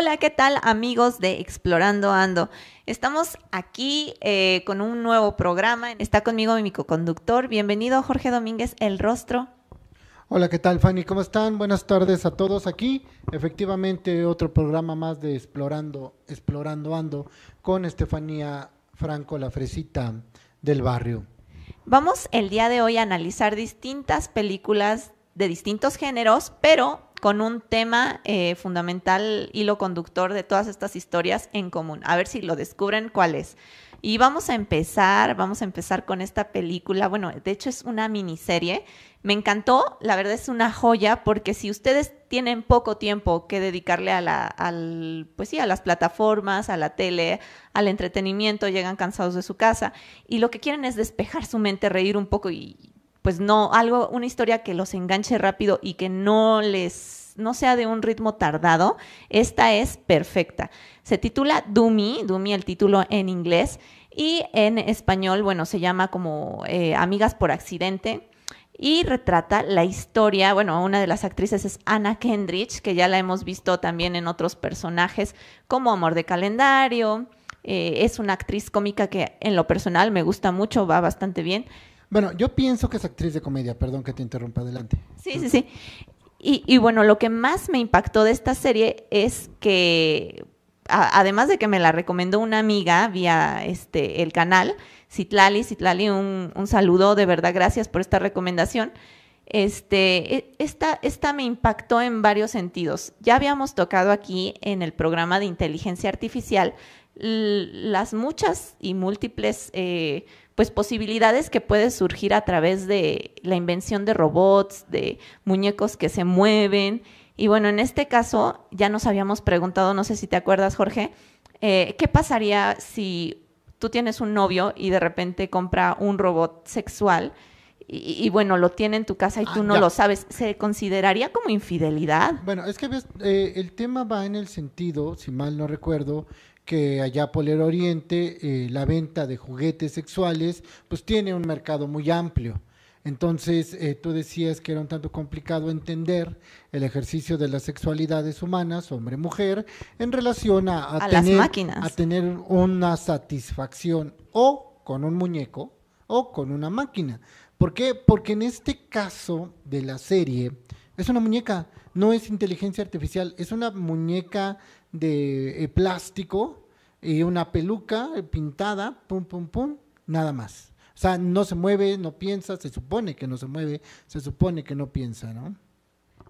Hola, ¿qué tal amigos de Explorando Ando? Estamos aquí eh, con un nuevo programa. Está conmigo mi co-conductor. Bienvenido Jorge Domínguez, El Rostro. Hola, ¿qué tal Fanny? ¿Cómo están? Buenas tardes a todos aquí. Efectivamente, otro programa más de Explorando, Explorando Ando con Estefanía Franco, la fresita del barrio. Vamos el día de hoy a analizar distintas películas de distintos géneros, pero con un tema eh, fundamental, hilo conductor de todas estas historias en común. A ver si lo descubren cuál es. Y vamos a empezar, vamos a empezar con esta película. Bueno, de hecho es una miniserie. Me encantó, la verdad es una joya, porque si ustedes tienen poco tiempo que dedicarle a la, al, pues sí, a las plataformas, a la tele, al entretenimiento, llegan cansados de su casa y lo que quieren es despejar su mente, reír un poco y pues no, algo, una historia que los enganche rápido y que no les, no sea de un ritmo tardado, esta es perfecta. Se titula Dumi, Dumi el título en inglés, y en español, bueno, se llama como eh, Amigas por Accidente y retrata la historia, bueno, una de las actrices es Anna Kendrick, que ya la hemos visto también en otros personajes como Amor de Calendario, eh, es una actriz cómica que en lo personal me gusta mucho, va bastante bien, bueno, yo pienso que es actriz de comedia, perdón que te interrumpa, adelante. Sí, sí, sí. Y, bueno, lo que más me impactó de esta serie es que, además de que me la recomendó una amiga vía este, el canal, Citlali, Citlali, un, un saludo, de verdad, gracias por esta recomendación. Este, e, esta, esta me impactó en varios sentidos. Ya habíamos tocado aquí en el programa de inteligencia artificial las muchas y múltiples eh, pues posibilidades que puede surgir a través de la invención de robots, de muñecos que se mueven. Y bueno, en este caso ya nos habíamos preguntado, no sé si te acuerdas Jorge, eh, ¿qué pasaría si tú tienes un novio y de repente compra un robot sexual? Y, bueno, lo tiene en tu casa y ah, tú no lo sabes, ¿se consideraría como infidelidad? Bueno, es que eh, el tema va en el sentido, si mal no recuerdo, que allá por el oriente eh, la venta de juguetes sexuales pues tiene un mercado muy amplio. Entonces, eh, tú decías que era un tanto complicado entender el ejercicio de las sexualidades humanas, hombre-mujer, en relación a, tener, a tener una satisfacción o con un muñeco o con una máquina. ¿Por qué? Porque en este caso de la serie, es una muñeca, no es inteligencia artificial, es una muñeca de eh, plástico y una peluca pintada, pum, pum, pum, nada más. O sea, no se mueve, no piensa, se supone que no se mueve, se supone que no piensa, ¿no?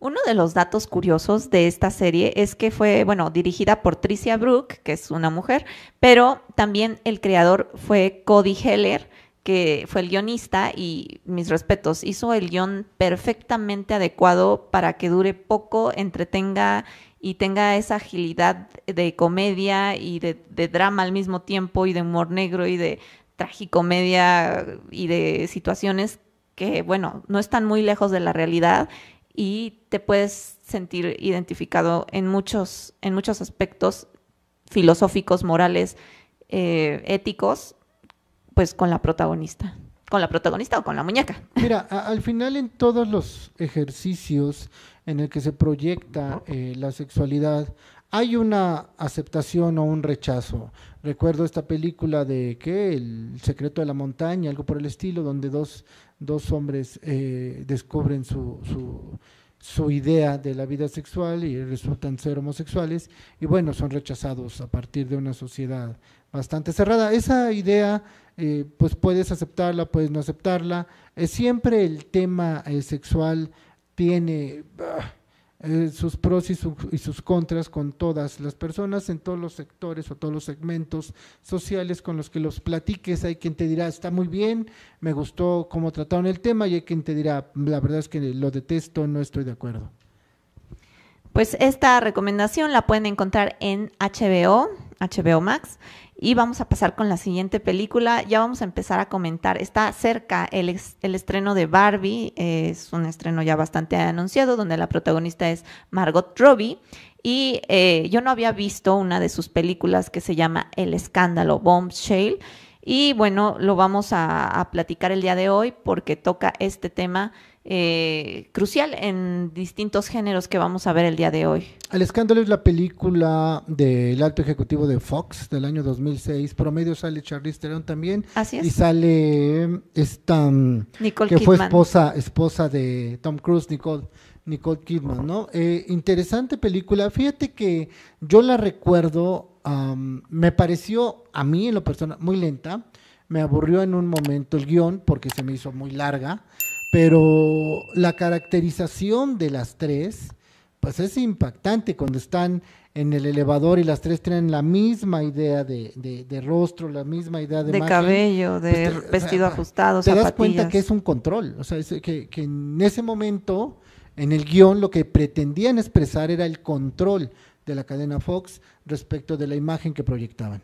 Uno de los datos curiosos de esta serie es que fue, bueno, dirigida por Tricia Brooke, que es una mujer, pero también el creador fue Cody Heller, que fue el guionista y mis respetos, hizo el guion perfectamente adecuado para que dure poco, entretenga y tenga esa agilidad de comedia y de, drama al mismo tiempo y de humor negro y de tragicomedia y de situaciones que, bueno, no están muy lejos de la realidad y te puedes sentir identificado en muchos, en muchos aspectos filosóficos, morales, eh, éticos, pues con la protagonista con la protagonista o con la muñeca. Mira, al final en todos los ejercicios en el que se proyecta eh, la sexualidad, hay una aceptación o un rechazo. Recuerdo esta película de ¿qué? El secreto de la montaña, algo por el estilo, donde dos, dos hombres eh, descubren su, su su idea de la vida sexual y resultan ser homosexuales y bueno, son rechazados a partir de una sociedad bastante cerrada. Esa idea, eh, pues puedes aceptarla, puedes no aceptarla. Eh, siempre el tema eh, sexual tiene... Eh, sus pros y, y, sus contras con todas las personas en todos los sectores o todos los segmentos sociales con los que los platiques. Hay quien te dirá, está muy bien, me gustó cómo trataron el tema y hay quien te dirá, la verdad es que lo detesto, no estoy de acuerdo. Pues esta recomendación la pueden encontrar en HBO, HBO Max. Y vamos a pasar con la siguiente película. Ya vamos a empezar a comentar. Está cerca el, estreno de Barbie. Es un estreno ya bastante anunciado, donde la protagonista es Margot Robbie. Y eh, yo no había visto una de sus películas que se llama El escándalo, Bombshell. Y bueno, lo vamos a, a platicar el día de hoy porque toca este tema eh, crucial en distintos géneros que vamos a ver el día de hoy. El escándalo es la película del alto ejecutivo de Fox del año 2006. Promedio sale Charlize Theron también. Así Y sale esta mm, Nicole que fue esposa esposa de Tom Cruise, Nicole Nicole Kidman, ¿no? Eh, interesante película. Fíjate que yo la recuerdo, me pareció a mí en lo personal muy lenta. Me aburrió en un momento el guión porque se me hizo muy larga pero la caracterización de las tres, pues es impactante cuando están en el elevador y las tres tienen la misma idea de, de, rostro, la misma idea de... De cabello, de pues vestido ajustado. Te das cuenta que es un control, o sea, que, en ese momento, en el guión, lo que pretendían expresar era el control de la cadena Fox respecto de la imagen que proyectaban.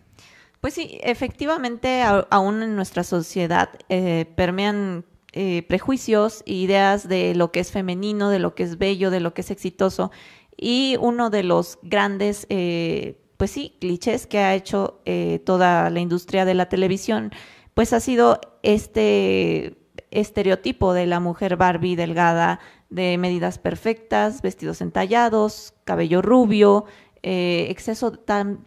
Pues sí, efectivamente, aún en nuestra sociedad eh, permean eh, prejuicios e ideas de lo que es femenino, de lo que es bello, de lo que es exitoso. Y uno de los grandes, eh, pues sí, clichés que ha hecho eh, toda la industria de la televisión, pues ha sido este estereotipo de la mujer Barbie delgada, de medidas perfectas, vestidos entallados, cabello rubio, exceso tal,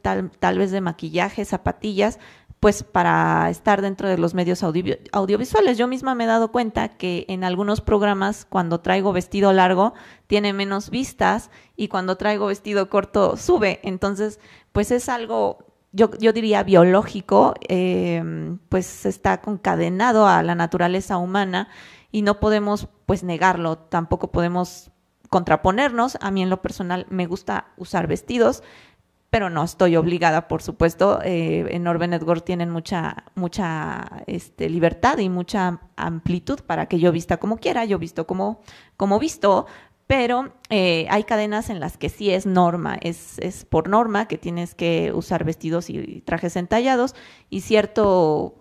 vez de maquillaje, zapatillas, pues para estar dentro de los medios audiovisuales. Yo misma me he dado cuenta que en algunos programas cuando traigo vestido largo tiene menos vistas y cuando traigo vestido corto sube. Entonces, pues es algo, yo, yo diría biológico, em, pues está concadenado a la naturaleza humana y no podemos pues negarlo, tampoco podemos contraponernos. A mí en lo personal me gusta usar vestidos, pero no estoy obligada, por supuesto. Eh, en Norben Edgord tienen mucha, mucha este, libertad y mucha amplitud para que yo vista como quiera, yo visto como, como visto, pero eh, hay cadenas en las que sí es norma, es, es, por norma que tienes que usar vestidos y trajes entallados y cierto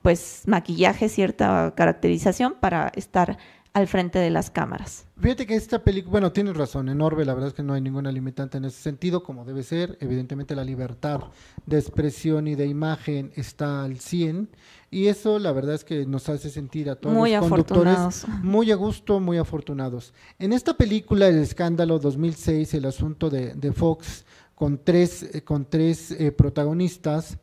pues maquillaje, cierta caracterización para estar al frente de las cámaras. Fíjate que esta película, bueno, tienes razón, enorme, la verdad es que no hay ninguna limitante en ese sentido, como debe ser, evidentemente la libertad de expresión y de imagen está al 100 y eso la verdad es que nos hace sentir a todos muy los conductores muy a gusto, muy afortunados. En esta película, El escándalo 2006, el asunto de, Fox con tres, eh, con tres eh, protagonistas,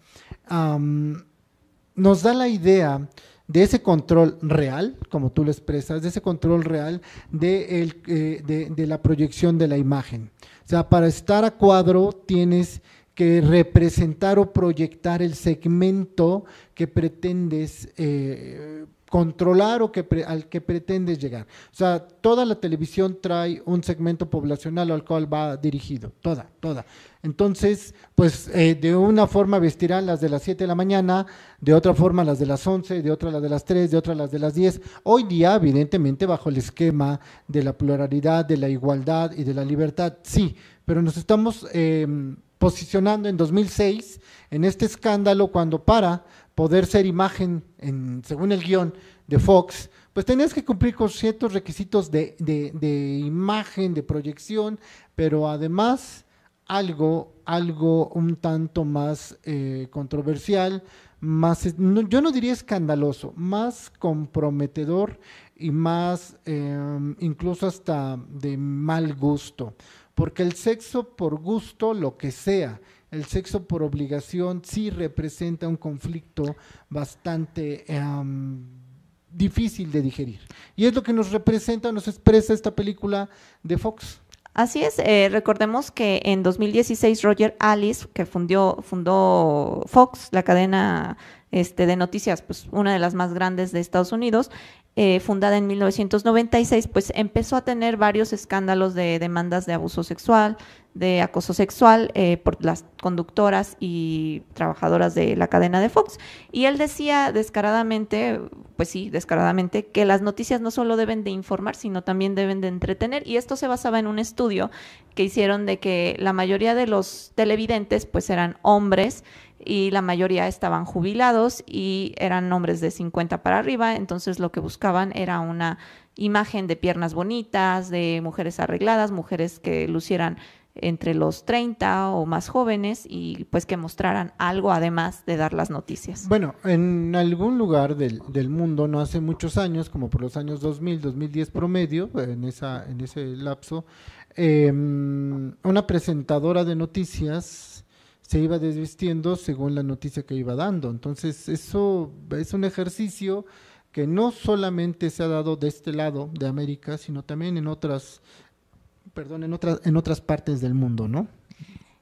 nos da la idea de ese control real, como tú lo expresas, de ese control real eh, de, de, la proyección de la imagen. O sea, para estar a cuadro tienes que representar o proyectar el segmento que pretendes eh, controlar o que al que pretendes llegar. O sea, toda la televisión trae un segmento poblacional al cual va dirigido, toda, toda. Entonces, pues eh, de una forma vestirán las de las 7 de la mañana, de otra forma las de las 11, de otra las de las 3, de otra las de las 10. Hoy día, evidentemente, bajo el esquema de la pluralidad, de la igualdad y de la libertad, sí, pero nos estamos... Em, posicionando en 2006 en este escándalo cuando para poder ser imagen, en, según el guión de Fox, pues tenías que cumplir con ciertos requisitos de, imagen, de proyección, pero además algo, algo un tanto más eh, controversial, más, yo no diría escandaloso, más comprometedor y más eh, incluso hasta de mal gusto porque el sexo por gusto, lo que sea, el sexo por obligación sí representa un conflicto bastante difícil de digerir. Y es lo que nos representa, nos expresa esta película de Fox. Así es, eh, recordemos que en 2016 Roger Alice, que fundió, fundó Fox, la cadena este, de noticias, pues una de las más grandes de Estados Unidos, eh, fundada en 1996, pues empezó a tener varios escándalos de demandas de abuso sexual, de acoso sexual eh, por las conductoras y trabajadoras de la cadena de Fox. Y él decía descaradamente, pues sí, descaradamente, que las noticias no solo deben de informar, sino también deben de entretener. Y esto se basaba en un estudio que hicieron de que la mayoría de los televidentes pues eran hombres y la mayoría estaban jubilados y eran hombres de 50 para arriba, entonces lo que buscaban era una imagen de piernas bonitas, de mujeres arregladas, mujeres que lucieran entre los 30 o más jóvenes y pues que mostraran algo además de dar las noticias. Bueno, en algún lugar del, mundo, no hace muchos años, como por los años 2000, 2010 promedio, en, esa, en ese lapso, em, una presentadora de noticias se iba desvistiendo según la noticia que iba dando. Entonces, eso es un ejercicio que no solamente se ha dado de este lado de América, sino también en otras perdón, en, otras en otras partes del mundo, ¿no?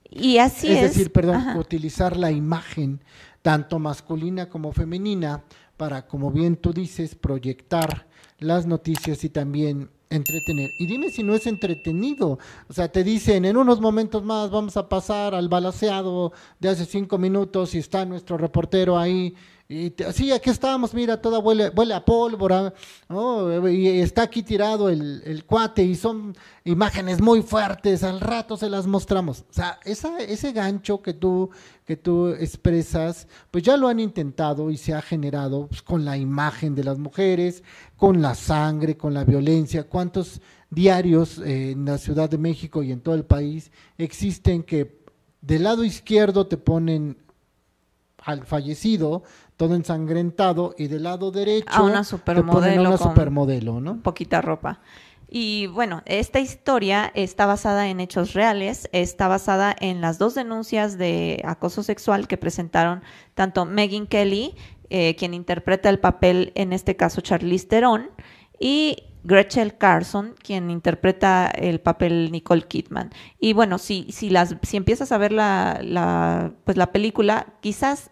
Y así es. Es decir, perdón, utilizar la imagen tanto masculina como femenina para, como bien tú dices, proyectar las noticias y también entretener. Y dime si no es entretenido. O sea, te dicen, en unos momentos más vamos a pasar al balaseado de hace cinco minutos y está nuestro reportero ahí y sí, aquí estábamos, mira, toda huele, a pólvora, oh, Y está aquí tirado el, cuate y son imágenes muy fuertes, al rato se las mostramos. O sea, ese gancho que tú, que tú expresas, pues ya lo han intentado y se ha generado pues, con la imagen de las mujeres, con la sangre, con la violencia. ¿Cuántos diarios eh, en la Ciudad de México y en todo el país existen que del lado izquierdo te ponen al fallecido, todo ensangrentado y del lado derecho a una supermodelo, ¿no? Poquita ropa. Y bueno, esta historia está basada en hechos reales, está basada en las dos denuncias de acoso sexual que presentaron tanto Megan Kelly, eh, quien interpreta el papel en este caso Charlize Theron, y Gretchen Carson, quien interpreta el papel Nicole Kidman. Y bueno, si, si, las, si empiezas a ver la, pues la película, quizás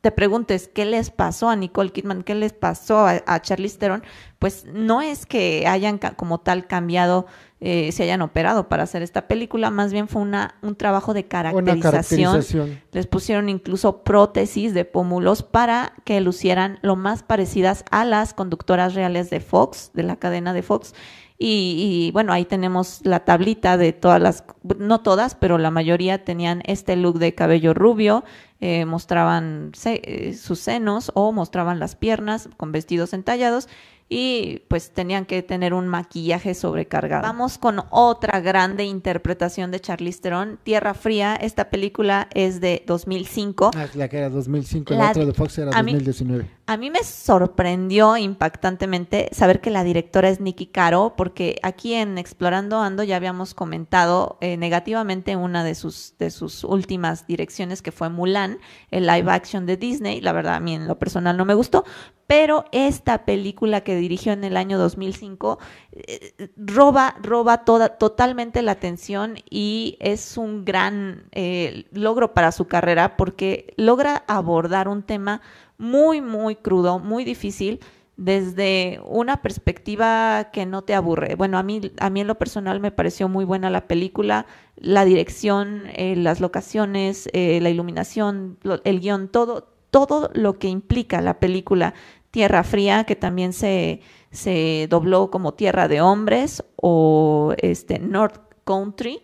te preguntes qué les pasó a Nicole Kidman, qué les pasó a, Charlize Theron, pues no es que hayan como tal cambiado, eh, se hayan operado para hacer esta película, más bien fue una, un trabajo de caracterización. Les pusieron incluso prótesis de pómulos para que lucieran lo más parecidas a las conductoras reales de Fox, de la cadena de Fox. Y, y, bueno, ahí tenemos la tablita de todas las, no todas, pero la mayoría tenían este look de cabello rubio, eh, mostraban eh, sus senos o mostraban las piernas con vestidos entallados y pues tenían que tener un maquillaje sobrecargado. Vamos con otra grande interpretación de Charlize Theron, Tierra Fría. Esta película es de 2005. Ah, la que era 2005, la, otra de Fox era 2019. A mí me sorprendió impactantemente saber que la directora es Nikki Caro, porque aquí en Explorando Ando ya habíamos comentado eh, negativamente una de sus, de sus últimas direcciones, que fue Mulan, el live action de Disney. La verdad, a mí en lo personal no me gustó, pero esta película que dirigió en el año 2005 eh, roba, roba toda, totalmente la atención y es un gran eh, logro para su carrera porque logra abordar un tema muy, muy crudo, muy difícil, desde una perspectiva que no te aburre. Bueno, a mí, a mí en lo personal me pareció muy buena la película, la dirección, eh, las locaciones, eh, la iluminación, el guión, todo, todo lo que implica la película Tierra Fría, que también se, se dobló como Tierra de Hombres o este, North Country.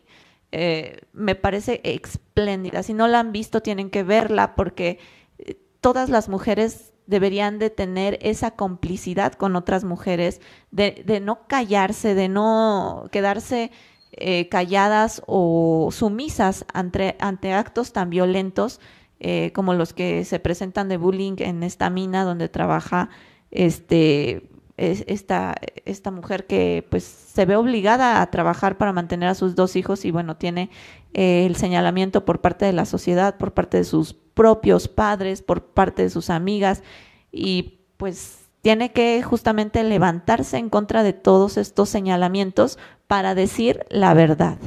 Eh, me parece espléndida. Si no la han visto, tienen que verla porque todas las mujeres deberían de tener esa complicidad con otras mujeres, de, no callarse, de no quedarse eh, calladas o sumisas ante, ante actos tan violentos eh, como los que se presentan de bullying en esta mina donde trabaja este esta, esta mujer que pues se ve obligada a trabajar para mantener a sus dos hijos y bueno, tiene el señalamiento por parte de la sociedad, por parte de sus propios padres, por parte de sus amigas y pues tiene que justamente levantarse en contra de todos estos señalamientos para decir la verdad.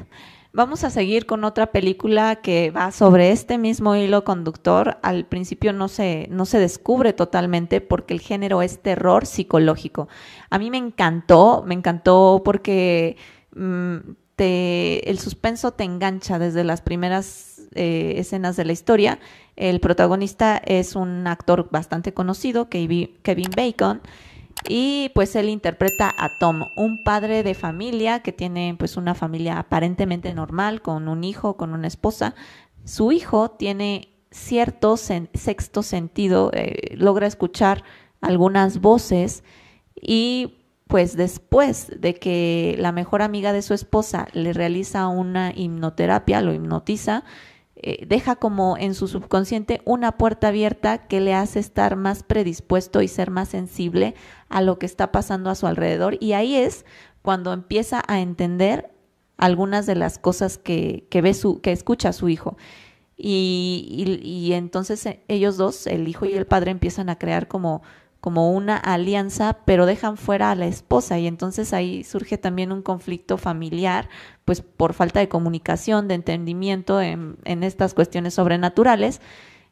Vamos a seguir con otra película que va sobre este mismo hilo conductor. Al principio no se, no se descubre totalmente porque el género es terror psicológico. A mí me encantó, me encantó porque mm, el suspenso te engancha desde las primeras eh, escenas de la historia. El protagonista es un actor bastante conocido, Kevin Bacon, y pues él interpreta a Tom, un padre de familia que tiene pues una familia aparentemente normal, con un hijo, con una esposa. Su hijo tiene cierto sexto sentido, eh, logra escuchar algunas voces y pues después de que la mejor amiga de su esposa le realiza una hipnoterapia, lo hipnotiza, eh, deja como en su subconsciente una puerta abierta que le hace estar más predispuesto y ser más sensible a lo que está pasando a su alrededor. Y ahí es cuando empieza a entender algunas de las cosas que, ve su, que escucha su hijo. y entonces eh, ellos dos, el hijo y el padre, empiezan a crear como como una alianza, pero dejan fuera a la esposa y entonces ahí surge también un conflicto familiar, pues por falta de comunicación, de entendimiento en, estas cuestiones sobrenaturales,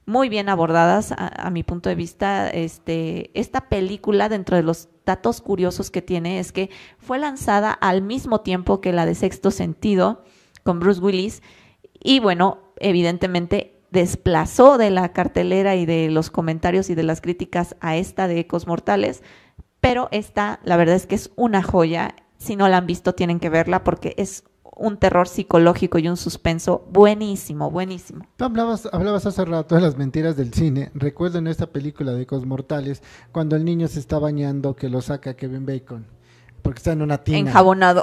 muy bien abordadas a, mi punto de vista. Este, esta película, dentro de los datos curiosos que tiene, es que fue lanzada al mismo tiempo que la de Sexto Sentido con Bruce Willis y bueno, evidentemente desplazó de la cartelera y de los comentarios y de las críticas a esta de Ecos Mortales, pero esta la verdad es que es una joya, si no la han visto tienen que verla porque es un terror psicológico y un suspenso buenísimo, buenísimo. Tú hablabas, hablabas hace rato de las mentiras del cine. Recuerdo en esta película de Ecos Mortales, cuando el niño se está bañando, que lo saca Kevin Bacon porque está en una tina. Enjabonado.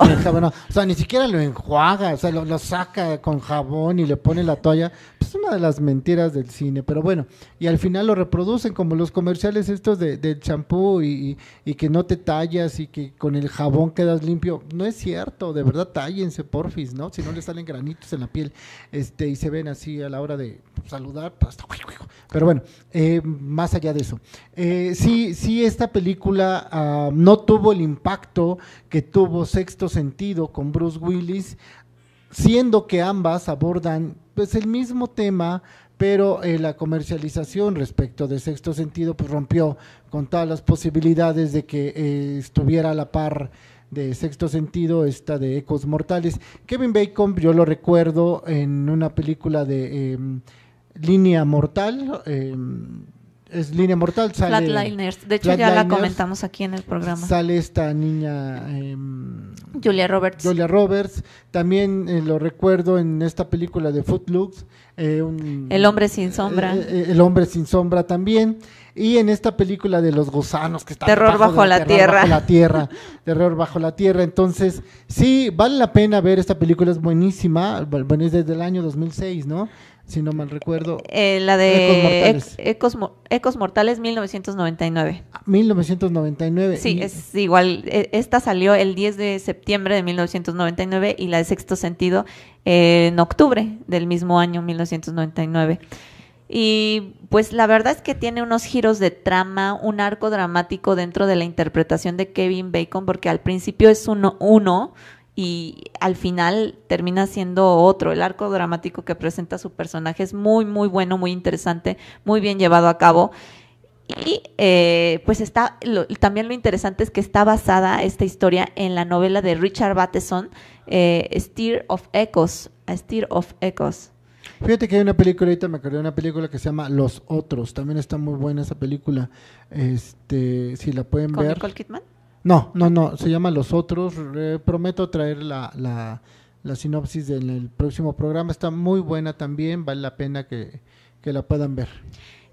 O sea, ni siquiera lo enjuaga, o sea, lo, saca con jabón y le pone la toalla. Pues, es una de las mentiras del cine, pero bueno. Y al final lo reproducen como los comerciales estos de, del champú y, y, que no te tallas y que con el jabón quedas limpio. No es cierto, de verdad tállense, porfis, ¿no? Si no le salen granitos en la piel este y se ven así a la hora de saludar, pues, pero bueno, eh, más allá de eso. Eh, sí, sí, esta película ah, no tuvo el impacto que tuvo Sexto Sentido con Bruce Willis, siendo que ambas abordan pues, el mismo tema, pero eh, la comercialización respecto de Sexto Sentido pues, rompió con todas las posibilidades de que estuviera a la par de Sexto Sentido, esta de Ecos Mortales. Kevin Bacon, yo lo recuerdo en una película de em, Línea Mortal. Em, es Línea Mortal. Sale, Flatliners. De hecho, ya la comentamos aquí en el programa. Sale esta niña. Em, Julia Roberts. Julia Roberts. También eh, lo recuerdo en esta película de Footloose. Eh, el hombre sin sombra. Eh, el hombre sin sombra también. Y en esta película de los gusanos que está terror bajo, la terror tierra, bajo la tierra, terror bajo la tierra. Entonces sí vale la pena ver esta película es buenísima, bueno es desde el año 2006, ¿no? si no mal recuerdo. Eh, la de Ecos Mortales. 1999. 1999. Ah, sí, es igual. E, esta salió el 10 de septiembre de 1999 y la de Sexto Sentido en octubre del mismo año 1999. Y pues la verdad es que tiene unos giros de trama, un arco dramático dentro de la interpretación de Kevin Bacon, porque al principio es uno, uno y al final termina siendo otro. El arco dramático que presenta su personaje es muy, muy bueno, muy interesante, muy bien llevado a cabo. Y eh, pues está, también lo interesante es que está basada esta historia en la novela de Richard Bateson, eh, Steer of Echoes. Steer of Echoes. Fíjate que hay una película, ahorita me acordé de una película que se llama Los Otros, también está muy buena esa película, este, si la pueden ¿Con ver. Nicole Kidman? No, no, no, se llama Los Otros. Eh, prometo traer la, la, sinopsis en el próximo programa. Está muy buena también, vale la pena que, la puedan ver.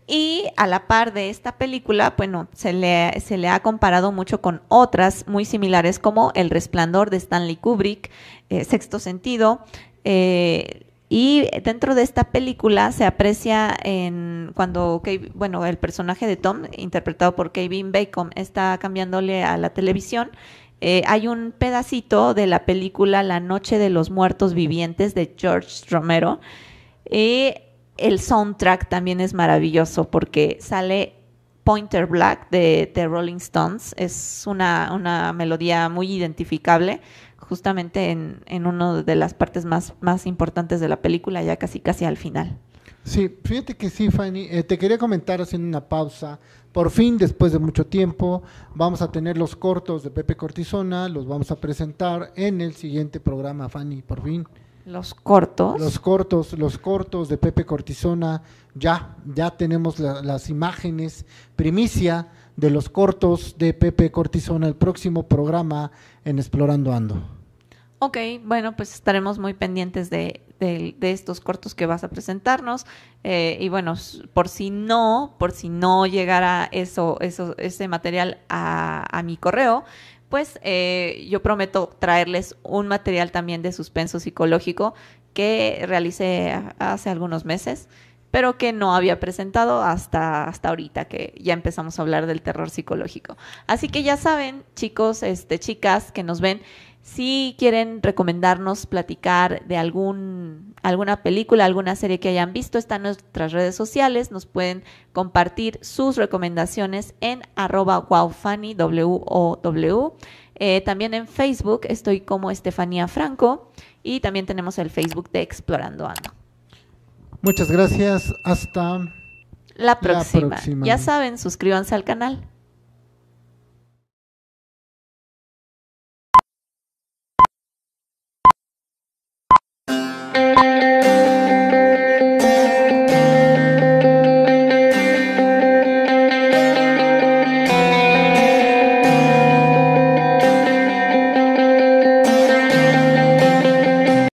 Y a la par de esta película, bueno, se le, se le ha comparado mucho con otras muy similares como El Resplandor de Stanley Kubrick, eh, Sexto Sentido, eh, y dentro de esta película se aprecia en cuando, bueno, el personaje de Tom, interpretado por Kevin Bacon, está cambiándole a la televisión. Eh, hay un pedacito de la película La Noche de los Muertos Vivientes de George Romero. y el soundtrack también es maravilloso porque sale Pointer Black de The Rolling Stones. Es una, una melodía muy identificable justamente en, en una de las partes más, más importantes de la película, ya casi casi al final. Sí, fíjate que sí, Fanny, eh, te quería comentar haciendo una pausa. Por fin, después de mucho tiempo, vamos a tener los cortos de Pepe Cortisona, los vamos a presentar en el siguiente programa, Fanny, por fin. Los cortos. Los cortos, los cortos de Pepe Cortisona, ya, ya tenemos las imágenes, primicia de los cortos de Pepe Cortizón, el próximo programa en Explorando Ando. Ok, bueno, pues estaremos muy pendientes de, estos cortos que vas a presentarnos. Eh, y bueno, por si no, por si no llegara eso, eso, ese material a, a mi correo, pues eh, yo prometo traerles un material también de suspenso psicológico que realicé hace algunos meses pero que no había presentado hasta, hasta ahorita que ya empezamos a hablar del terror psicológico. Así que ya saben, chicos, este, chicas que nos ven, si quieren recomendarnos platicar de algún, alguna película, alguna serie que hayan visto, están en nuestras redes sociales, nos pueden compartir sus recomendaciones en arroba wowfanny, w o w. Eh, también en Facebook estoy como Estefanía Franco y también tenemos el Facebook de Explorando Ando. Muchas gracias. Hasta la próxima. Ya saben, suscríbanse al canal.